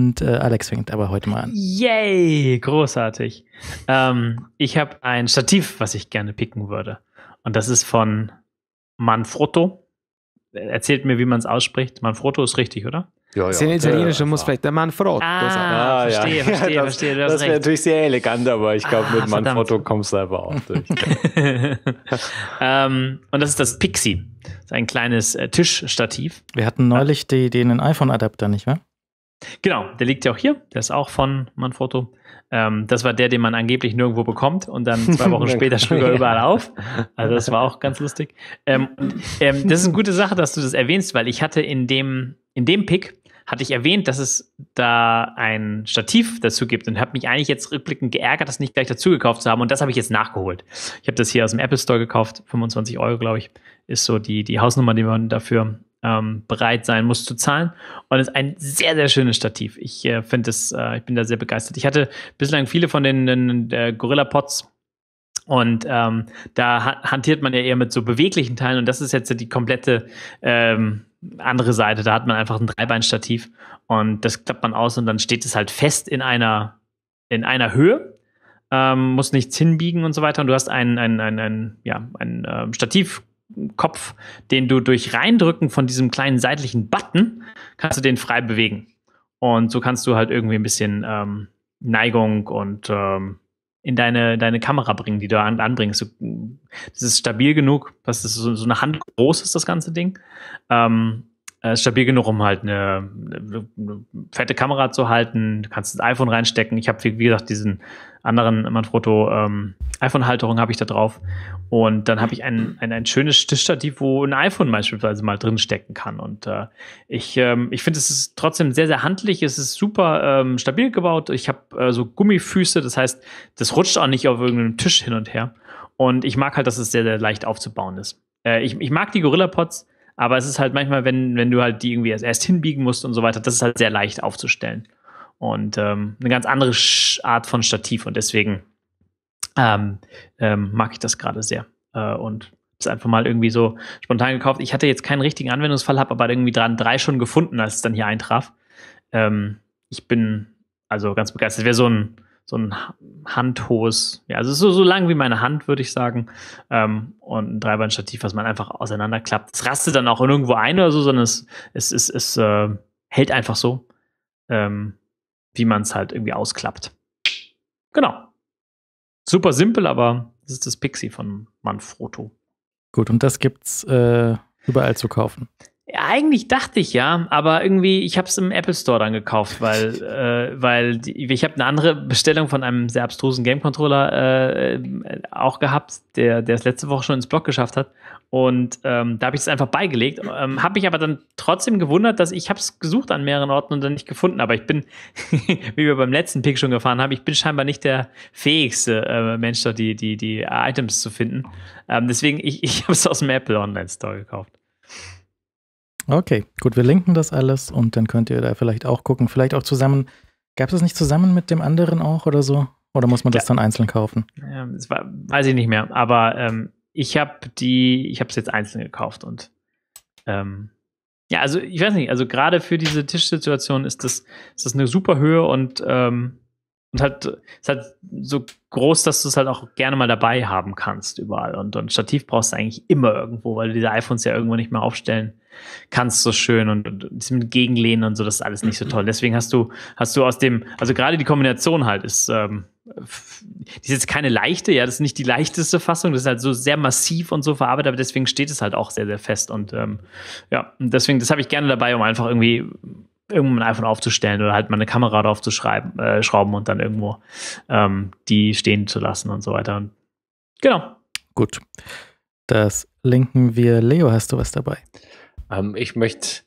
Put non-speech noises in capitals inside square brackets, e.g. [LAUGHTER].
Und äh, Alex fängt aber heute mal an. Yay, großartig. Ähm, ich habe ein Stativ, was ich gerne picken würde. Und das ist von Manfrotto. Erzählt mir, wie man es ausspricht. Manfrotto ist richtig, oder? Ja, ja. Das ist in italienische ja, muss vielleicht der Manfrotto ah, sein. Ah, verstehe, ja. verstehe, das, verstehe. das, das wäre natürlich sehr elegant, aber ich glaube, ah, mit verdammt. Manfrotto kommst du einfach auch durch. um, [LAUGHS] [LAUGHS] ähm, und das ist das Pixie. Das ist ein kleines äh, Tischstativ. Wir hatten neulich die, den iPhone-Adapter, nicht wahr? Genau, der liegt ja auch hier. Der ist auch von Manfrotto. Ähm, das war der, den man angeblich nirgendwo bekommt und dann zwei Wochen [LAUGHS] später schlug er überall [LAUGHS] auf. Also das war auch ganz lustig. Ähm, ähm, das ist eine gute Sache, dass du das erwähnst, weil ich hatte in dem, in dem Pick hatte ich erwähnt, dass es da ein Stativ dazu gibt und habe mich eigentlich jetzt rückblickend geärgert, das nicht gleich dazu gekauft zu haben und das habe ich jetzt nachgeholt. Ich habe das hier aus dem Apple Store gekauft, 25 Euro glaube ich, ist so die, die Hausnummer, die man dafür ähm, bereit sein muss zu zahlen. Und es ist ein sehr, sehr schönes Stativ. Ich äh, finde es, äh, ich bin da sehr begeistert. Ich hatte bislang viele von den, den, den Gorilla Pots. und ähm, da hantiert man ja eher mit so beweglichen Teilen und das ist jetzt die komplette ähm, andere Seite. Da hat man einfach ein Dreibeinstativ und das klappt man aus und dann steht es halt fest in einer, in einer Höhe. Ähm, muss nichts hinbiegen und so weiter. Und du hast ein, ein, ein, ein, ja, ein ähm, Stativ Kopf, den du durch Reindrücken von diesem kleinen seitlichen Button, kannst du den frei bewegen. Und so kannst du halt irgendwie ein bisschen ähm, Neigung und ähm, in deine, deine Kamera bringen, die du an, anbringst. Das ist stabil genug, dass es so, so eine Hand groß ist, das ganze Ding. Ähm, äh, stabil genug, um halt eine, eine, eine, fette Kamera zu halten. Du kannst das iPhone reinstecken. Ich habe, wie, wie, gesagt, diesen anderen Manfrotto ähm, iPhone-Halterung habe ich da drauf. Und dann habe ich ein, ein, ein schönes Tischstativ, wo ein iPhone beispielsweise mal drin stecken kann. Und äh, ich, ähm, ich finde, es ist trotzdem sehr, sehr handlich. Es ist super ähm, stabil gebaut. Ich habe äh, so Gummifüße. Das heißt, das rutscht auch nicht auf irgendeinem Tisch hin und her. Und ich mag halt, dass es sehr, sehr leicht aufzubauen ist. Äh, ich, ich mag die Gorilla Pods aber es ist halt manchmal, wenn, wenn du halt die irgendwie erst hinbiegen musst und so weiter, das ist halt sehr leicht aufzustellen. Und ähm, eine ganz andere Art von Stativ. Und deswegen ähm, ähm, mag ich das gerade sehr. Äh, und ist einfach mal irgendwie so spontan gekauft. Ich hatte jetzt keinen richtigen Anwendungsfall, habe aber irgendwie dran drei schon gefunden, als es dann hier eintraf. Ähm, ich bin also ganz begeistert. Wäre so ein so ein handhohes, ja, also so, so lang wie meine Hand, würde ich sagen. Ähm, und ein Dreibandstativ, was man einfach auseinanderklappt. Es rastet dann auch irgendwo ein oder so, sondern es, es, es, es äh, hält einfach so, ähm, wie man es halt irgendwie ausklappt. Genau. Super simpel, aber das ist das Pixie von Manfrotto. Gut, und das gibt's äh, überall zu kaufen. Ja, eigentlich dachte ich ja, aber irgendwie, ich habe es im Apple Store dann gekauft, weil, [LAUGHS] äh, weil die, ich habe eine andere Bestellung von einem sehr abstrusen Game-Controller äh, auch gehabt, der, der es letzte Woche schon ins Blog geschafft hat. Und ähm, da habe ich es einfach beigelegt. Ähm, habe mich aber dann trotzdem gewundert, dass ich es gesucht an mehreren Orten und dann nicht gefunden. Aber ich bin, [LAUGHS] wie wir beim letzten Pick schon gefahren haben, ich bin scheinbar nicht der fähigste äh, Mensch, dort die, die, die Items zu finden. Ähm, deswegen, ich, [LAUGHS] ich habe es aus dem Apple Online Store gekauft. Okay, gut, wir linken das alles und dann könnt ihr da vielleicht auch gucken. Vielleicht auch zusammen. Gab es das nicht zusammen mit dem anderen auch oder so? Oder muss man das ja. dann einzeln kaufen? Ähm, das war, weiß ich nicht mehr, aber ähm, ich habe die, ich habe es jetzt einzeln gekauft und ähm, ja, also ich weiß nicht, also gerade für diese Tischsituation ist das, ist das eine super Höhe und ähm, und halt, ist halt so groß, dass du es halt auch gerne mal dabei haben kannst überall. Und, und Stativ brauchst du eigentlich immer irgendwo, weil du diese iPhones ja irgendwo nicht mehr aufstellen kannst so schön und, und mit Gegenlehnen und so, das ist alles nicht so toll. Deswegen hast du, hast du aus dem, also gerade die Kombination halt ist, ähm, die ist jetzt keine leichte, ja, das ist nicht die leichteste Fassung, das ist halt so sehr massiv und so verarbeitet, aber deswegen steht es halt auch sehr, sehr fest und ähm, ja, deswegen, das habe ich gerne dabei, um einfach irgendwie irgendwo ein iPhone aufzustellen oder halt meine Kamera drauf zu schreiben, äh, schrauben und dann irgendwo ähm, die stehen zu lassen und so weiter. Und genau. Gut. Das linken wir. Leo, hast du was dabei? Ähm, ich möchte